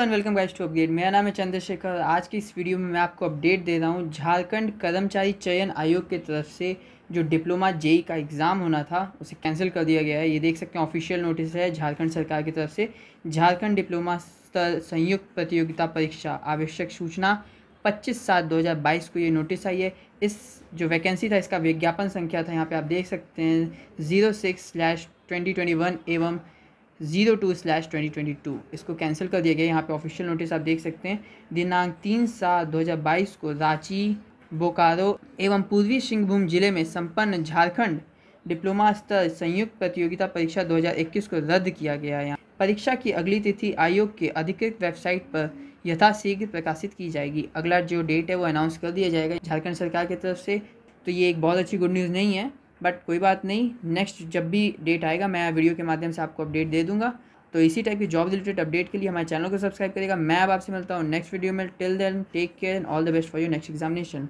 welcome guys to update मेरा नाम है चंद्रशेखर आज की इस वीडियो में मैं आपको अपडेट दे रहा हूँ झारखंड कर्मचारी चयन आयोग की तरफ से जो डिप्लोमा जेई का एग्ज़ाम होना था उसे कैंसिल कर दिया गया है ये देख सकते हैं ऑफिशियल नोटिस है झारखंड सरकार की तरफ से झारखंड डिप्लोमा स्तर संयुक्त प्रतियोगिता परीक्षा आवश्यक सूचना पच्चीस सात दो हज़ार बाईस को ये नोटिस आई है इस जो वैकेंसी था इसका विज्ञापन संख्या था यहाँ पर आप देख सकते हैं zero six slash twenty twenty one एवं zero two slash twenty twenty two इसको कैंसिल कर दिया गया यहाँ पे ऑफिशियल नोटिस आप देख सकते हैं दिनांक तीन सात दो हज़ार बाईस को रांची बोकारो एवं पूर्वी सिंहभूम जिले में संपन्न झारखंड डिप्लोमा स्तर संयुक्त प्रतियोगिता परीक्षा 2021 को रद्द किया गया है परीक्षा की अगली तिथि आयोग के अधिकृत वेबसाइट पर यथाशीघ्र प्रकाशित की जाएगी अगला जो डेट है वो अनाउंस कर दिया जाएगा झारखंड सरकार की तरफ से तो ये एक बहुत अच्छी गुड न्यूज़ नहीं है बट कोई बात नहीं नेक्स्ट जब भी डेट आएगा मैं वीडियो के माध्यम से आपको अपडेट दे दूँगा तो इसी टाइप की जॉब रिलेटेड अपडेट के लिए हमारे चैनल को सब्सक्राइब करेगा मैं अब आपसे मिलता हूँ नेक्स्ट वीडियो में till then take care and all the best for you next examination